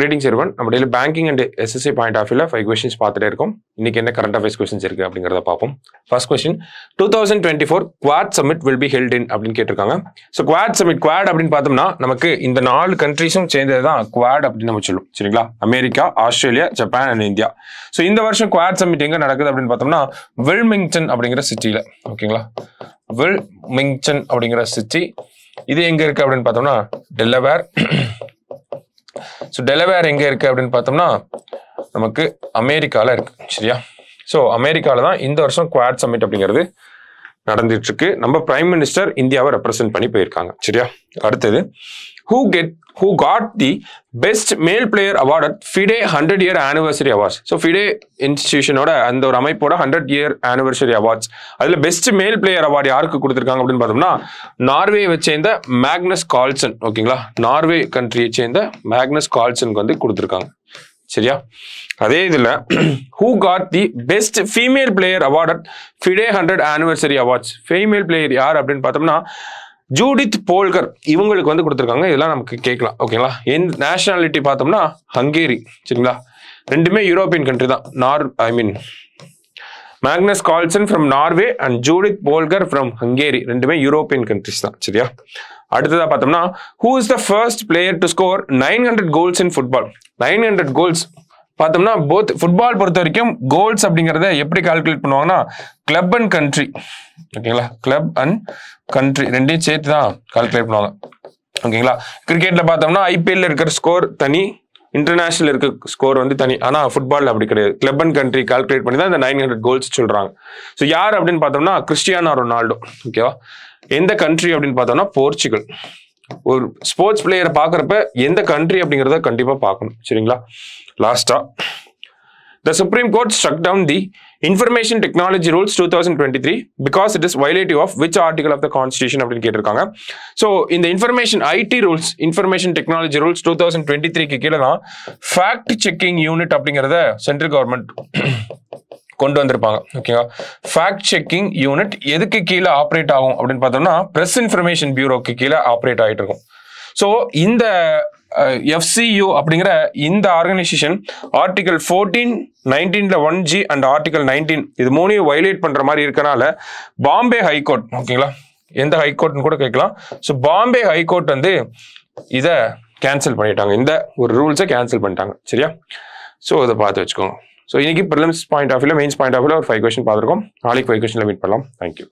greetings இருவன் நம்ம daily banking and SSC point of வியூல ஃபைவ் கொஸ்டின்ஸ் பார்த்துட்டே இருக்கும் இன்னைக்கு என்ன கரண்ட் அஃபேர்ஸ் கொஸ்டின்ஸ் இருக்கு அப்படிங்கிறத பார்ப்போம் first question two thousand twenty four quad summit will be held in அப்படின்னு கேட்டிருக்காங்க ஸோ குவாட் சமிட் குவாட் அப்படின்னு பார்த்தோம்னா நமக்கு இந்த நாலு கண்ட்ரிஸும் சேர்ந்தது தான் குவாட் அப்படின்னு நம்ம சொல்லுவோம் சரிங்களா America Australia Japan and India so இந்த வருஷம் குவாட் சமிட் எங்கே நடக்குது அப்படின்னு பார்த்தோம்னா வில்மிங்டன் அப்படிங்கிற சிட்டியில் ஓகேங்களா வில்மிங்டன் அப்படிங்கிற சிட்டி இது எங்கே இருக்கு அப்படின்னு பார்த்தோம்னா டெல்லவேர் ஸோ டெலவேர் எங்கே இருக்குது அப்படின்னு பார்த்தோம்னா நமக்கு அமெரிக்காவில் இருக்குது சரியா ஸோ அமெரிக்காவில் தான் இந்த வருஷம் குவாட் சம்மிட் அப்படிங்கிறது நடந்துட்டு இருக்கு நம்ம பிரைம் மினிஸ்டர் இந்தியாவை ரெப்ரசென்ட் பண்ணி போயிருக்காங்க சரியா அடுத்தது who get who got the best male player award at FIDE hundred year anniversary awards so FIDE இன்ஸ்டியூஷனோட அந்த ஒரு அமைப்போட ஹண்ட்ரட் இயர் ஆனிவர்சரி அவார்ட்ஸ் அதில் பெஸ்ட் மேல் பிளேயர் அவார்டு யாருக்கு கொடுத்துருக்காங்க அப்படின்னு பார்த்தோம்னா நார்வேவை சேர்ந்த மேக்னஸ் கால்சன் ஓகேங்களா நார்வே கண்ட்ரியை சேர்ந்த மேக்னஸ் கால்சனுக்கு வந்து கொடுத்துருக்காங்க சரியா அதே இதில் who got the best female player award at FIDE hundred anniversary awards female player யார் அப்படின்னு பார்த்தோம்னா ஜூடித் போல்கர் இவங்களுக்கு வந்து கொடுத்துருக்காங்க இதெல்லாம் நமக்கு கேட்கலாம் ஓகேங்களா என் நேஷனாலிட்டி பார்த்தோம்னா ஹங்கேரி சரிங்களா ரெண்டுமே யூரோப்பியன் கண்ட்ரி தான் nor I mean Magnus Carlsen from Norway and Judit Polgar from Hungary ரெண்டுமே யூரோப்பியன் கண்ட்ரிஸ் தான் சரியா அடுத்ததாக பார்த்தோம்னா who is the first player to score nine hundred goals in football nine hundred goals பார்த்தோம்னா both football பொறுத்த வரைக்கும் goals அப்படிங்கிறத எப்படி கால்குலேட் பண்ணுவாங்கன்னா கிளப் அண்ட் கண்ட்ரி ஓகேங்களா கிளப் அண்ட் கண்ட்ரி ரெண்டையும் சேர்த்து தான் கால்குலேட் பண்ணுவாங்க ஓகேங்களா கிரிக்கெட்டில் பார்த்தோம்னா ஐபிஎல்ல இருக்கிற ஸ்கோர் தனி இன்டர்நேஷனல் இருக்க ஸ்கோர் வந்து தனி ஆனால் ஃபுட்பால் அப்படி கிடையாது கிளப் அண்ட் கண்ட்ரி கால்குலேட் பண்ணி தான் இந்த நைன் ஹண்ட்ரட் கோல்ஸ் சொல்கிறாங்க ஸோ யார் அப்படின்னு பார்த்தோம்னா கிறிஸ்டியானா ரொனால்டோ ஓகேவா எந்த கண்ட்ரி அப்படின்னு பார்த்தோம்னா போர்ச்சுகல் ஒரு ஸ்போர்ட்ஸ் பிளேயரை பார்க்குறப்ப எந்த கண்ட்ரி அப்படிங்கிறத கண்டிப்பாக பார்க்கணும் சரிங்களா லாஸ்ட்டாக The Supreme Court struck down the Information Technology Rules 2023 because it is violative of which article of the Constitution அப்படின்னு கேட்டிருக்காங்க ஸோ இந்த information IT rules information technology rules two thousand twenty த்ரீக்கு கீழே தான் ஃபேக்ட் செக்கிங் யூனிட் அப்படிங்கிறத central government கொண்டு வந்திருப்பாங்க ஓகேங்களா ஃபேக்ட் செக்கிங் யூனிட் எதுக்கு கீழே ஆப்ரேட் ஆகும் அப்படின்னு பார்த்தோம்னா ப்ரெஸ் இன்ஃபர்மேஷன் பியூரோக்கு கீழே ஆப்ரேட் ஆகிட்டு இருக்கும் ஸோ இந்த எஃப்சியூ அப்படிங்கிற இந்த ஆர்கனைசேஷன் ஆர்டிகல் ஃபோர்டீன் நைன்டீனில் one G and article nineteen இது மூணையும் வயலேட் பண்ணுற மாதிரி இருக்கனால பாம்பே ஹைகோர்ட் ஓகேங்களா எந்த ஹைகோர்ட்னு கூட கேட்கலாம் ஸோ பாம்பே ஹைகோர்ட் வந்து இதை கேன்சல் பண்ணிட்டாங்க இந்த ஒரு ரூல்ஸை கேன்சல் பண்ணிட்டாங்க சரியா ஸோ இதை பார்த்து வச்சுக்கோங்க ஸோ இன்னைக்கு ப்ரிலிம்ஸ் பாயிண்ட் ஆஃப் வியூவில் மெயின்ஸ் பாயிண்ட் ஆஃப் வியூவில் ஒரு ஃபைவ் கொஸ்டின் பார்த்துருக்கோம் நாளைக்கு ஃபைவ் கொஸ்டினில் மீட் பண்ணலாம் தேங்க்யூ